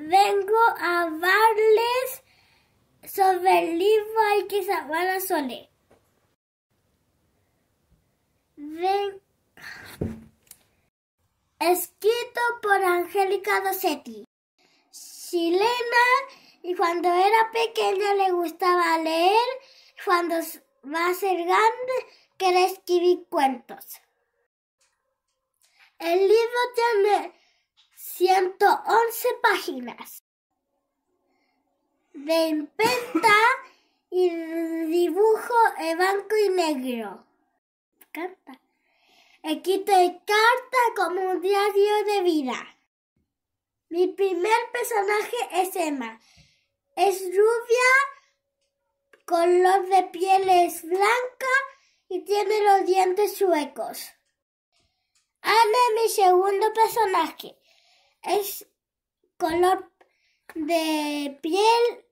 vengo a hablarles sobre el libro Hay que salvar a Sole. Escrito por Angélica Dossetti. Silena, y cuando era pequeña le gustaba leer, cuando va a ser grande quiere escribir cuentos. El libro tiene 111 páginas de imprenta y dibujo en blanco y negro. Carta. Equipo de carta como un diario de vida. Mi primer personaje es Emma. Es rubia, color de piel es blanca y tiene los dientes suecos. Ana es mi segundo personaje es color de piel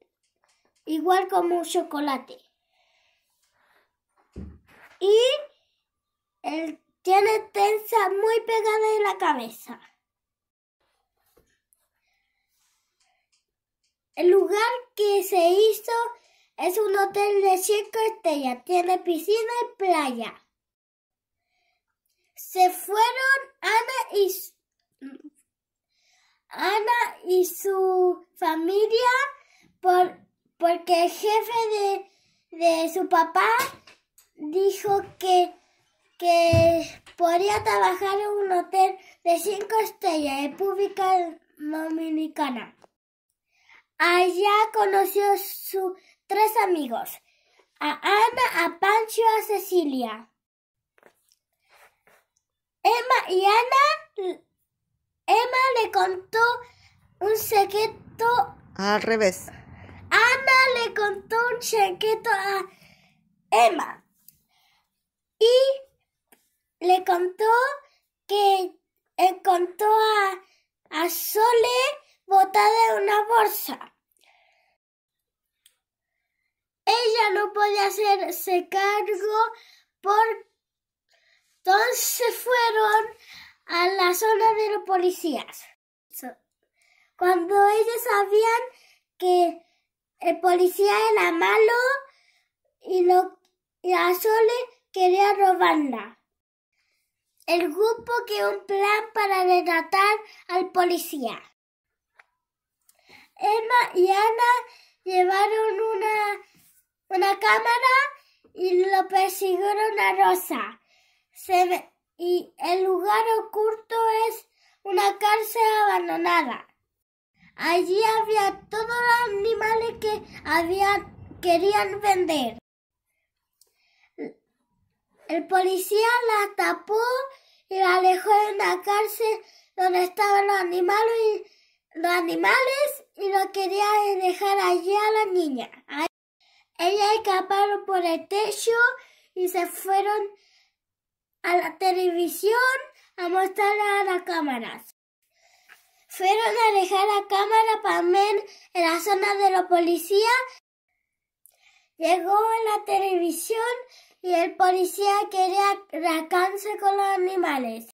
igual como un chocolate. Y él tiene tensa muy pegada en la cabeza. El lugar que se hizo es un hotel de cinco estrellas. Tiene piscina y playa. Se fueron Ana y Ana y su familia por, porque el jefe de, de su papá dijo que, que podría trabajar en un hotel de cinco estrellas, República Dominicana. Allá conoció sus tres amigos, a Ana, a Pancho y a Cecilia. Emma y Ana contó un secreto. Al revés. Ana le contó un secreto a Emma. Y le contó que encontró eh, a, Sole botada en una bolsa. Ella no podía hacerse cargo por... entonces fueron a la zona de los policías. Cuando ellos sabían que el policía era malo y, lo, a Sole quería robarla. El grupo creó un plan para retratar al policía. Emma y Ana llevaron una, una cámara y lo persiguieron a Rosa. y el lugar oculto es una cárcel abandonada. Allí había todos los animales que querían vender. El policía la tapó y la alejó en la cárcel donde estaban los animales y los animales y lo quería dejar allí a la niña. ella escaparon por el techo y se fueron a la televisión a mostrar a las cámaras. Fueron a dejar la cámara para ver en la zona de los policías. Llegó la televisión y el policía quería alcance con los animales.